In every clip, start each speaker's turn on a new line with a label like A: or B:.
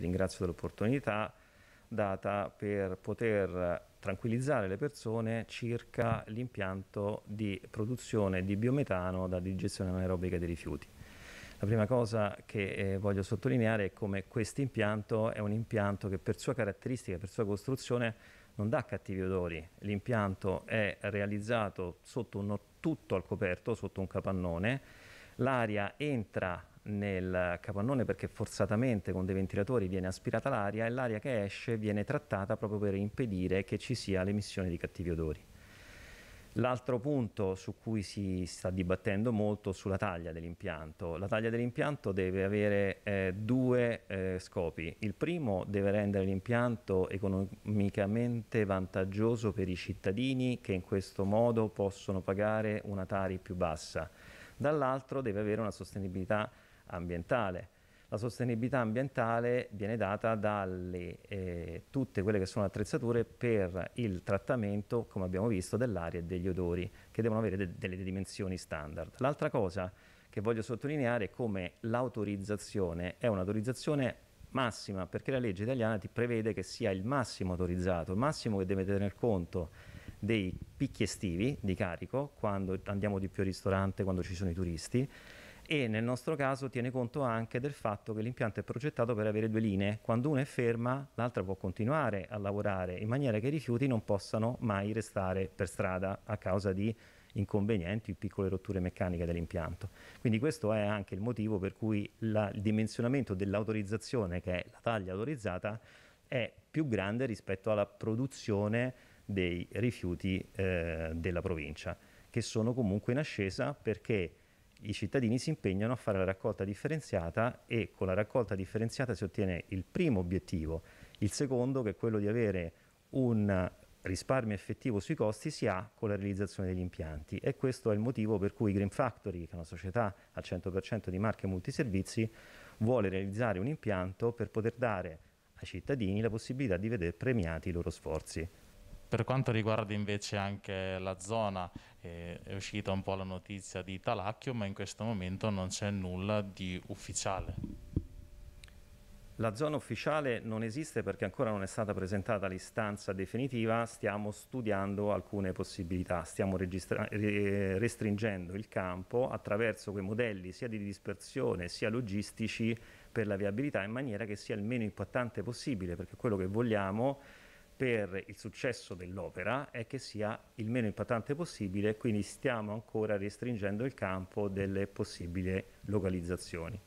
A: ringrazio dell'opportunità data per poter tranquillizzare le persone circa l'impianto di produzione di biometano da digestione anaerobica dei rifiuti. La prima cosa che eh, voglio sottolineare è come questo impianto è un impianto che per sua caratteristica, per sua costruzione, non dà cattivi odori. L'impianto è realizzato sotto un, tutto al coperto, sotto un capannone, l'aria entra nel capannone perché forzatamente con dei ventilatori viene aspirata l'aria e l'aria che esce viene trattata proprio per impedire che ci sia l'emissione di cattivi odori. L'altro punto su cui si sta dibattendo molto è sulla taglia dell'impianto. La taglia dell'impianto deve avere eh, due eh, scopi. Il primo deve rendere l'impianto economicamente vantaggioso per i cittadini che in questo modo possono pagare una tari più bassa. Dall'altro deve avere una sostenibilità ambientale. La sostenibilità ambientale viene data dalle eh, tutte quelle che sono attrezzature per il trattamento, come abbiamo visto, dell'aria e degli odori, che devono avere de delle dimensioni standard. L'altra cosa che voglio sottolineare è come l'autorizzazione è un'autorizzazione massima, perché la legge italiana ti prevede che sia il massimo autorizzato, il massimo che deve tener conto dei picchi estivi di carico, quando andiamo di più al ristorante, quando ci sono i turisti, e nel nostro caso tiene conto anche del fatto che l'impianto è progettato per avere due linee, quando una è ferma l'altra può continuare a lavorare in maniera che i rifiuti non possano mai restare per strada a causa di inconvenienti, piccole rotture meccaniche dell'impianto. Quindi questo è anche il motivo per cui la, il dimensionamento dell'autorizzazione, che è la taglia autorizzata, è più grande rispetto alla produzione dei rifiuti eh, della provincia, che sono comunque in ascesa perché i cittadini si impegnano a fare la raccolta differenziata e con la raccolta differenziata si ottiene il primo obiettivo, il secondo che è quello di avere un risparmio effettivo sui costi si ha con la realizzazione degli impianti e questo è il motivo per cui Green Factory, che è una società al 100% di marche multiservizi, vuole realizzare un impianto per poter dare ai cittadini la possibilità di vedere premiati i loro sforzi.
B: Per quanto riguarda invece anche la zona, eh, è uscita un po' la notizia di Talacchio, ma in questo momento non c'è nulla di ufficiale. La
A: zona ufficiale non esiste perché ancora non è stata presentata l'istanza definitiva, stiamo studiando alcune possibilità, stiamo restringendo il campo attraverso quei modelli sia di dispersione sia logistici per la viabilità in maniera che sia il meno impattante possibile perché quello che vogliamo è per il successo dell'opera è che sia il meno impattante possibile, quindi stiamo ancora restringendo il campo delle possibili localizzazioni.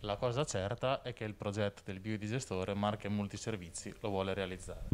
B: La cosa certa è che il progetto del biodigestore marche multiservizi lo vuole realizzare.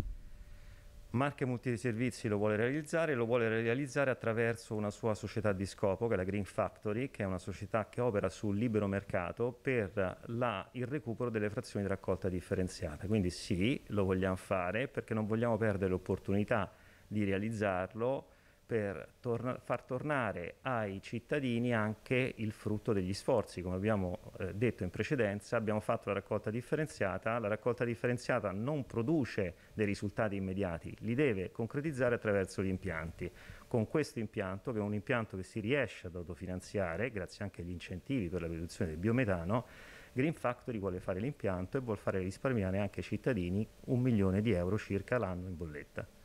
A: Marche Multiservizi lo vuole realizzare e lo vuole realizzare attraverso una sua società di scopo che è la Green Factory, che è una società che opera sul libero mercato per la, il recupero delle frazioni di raccolta differenziata. Quindi sì, lo vogliamo fare perché non vogliamo perdere l'opportunità di realizzarlo per tor- far tornare ai cittadini anche il frutto degli sforzi. Come abbiamo eh, detto in precedenza, abbiamo fatto la raccolta differenziata, la raccolta differenziata non produce dei risultati immediati, li deve concretizzare attraverso gli impianti. Con questo impianto, che è un impianto che si riesce ad autofinanziare, grazie anche agli incentivi per la produzione del biometano, Green Factory vuole fare l'impianto e vuole fare risparmiare anche ai cittadini un milione di euro circa l'anno in bolletta.